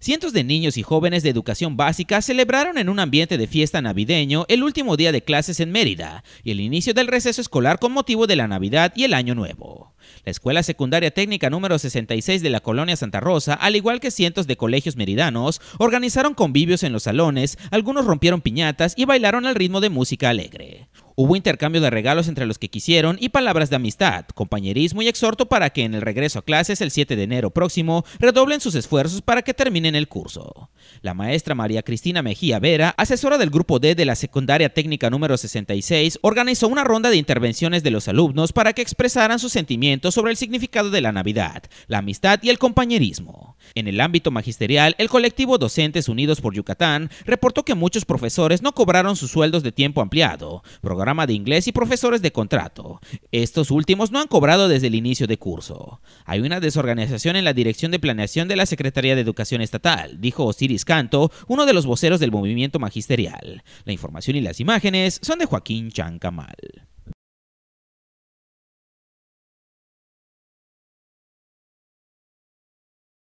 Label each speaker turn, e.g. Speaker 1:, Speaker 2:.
Speaker 1: Cientos de niños y jóvenes de educación básica celebraron en un ambiente de
Speaker 2: fiesta navideño el último día de clases en Mérida y el inicio del receso escolar con motivo de la Navidad y el Año Nuevo. La Escuela Secundaria Técnica número 66 de la colonia Santa Rosa, al igual que cientos de colegios meridanos, organizaron convivios en los salones, algunos rompieron piñatas y bailaron al ritmo de música alegre. Hubo intercambio de regalos entre los que quisieron y palabras de amistad, compañerismo y exhorto para que en el regreso a clases el 7 de enero próximo redoblen sus esfuerzos para que terminen el curso. La maestra María Cristina Mejía Vera, asesora del grupo D de la secundaria técnica número 66, organizó una ronda de intervenciones de los alumnos para que expresaran sus sentimientos sobre el significado de la Navidad, la amistad y el compañerismo. En el ámbito magisterial, el colectivo Docentes Unidos por Yucatán reportó que muchos profesores no cobraron sus sueldos de tiempo ampliado, programa de inglés y profesores de contrato. Estos últimos no han cobrado desde el inicio de curso. Hay una desorganización en la Dirección de Planeación de la Secretaría de Educación Estatal, dijo Osiris Canto, uno de los voceros del movimiento magisterial.
Speaker 1: La información y las imágenes son de Joaquín Chancamal.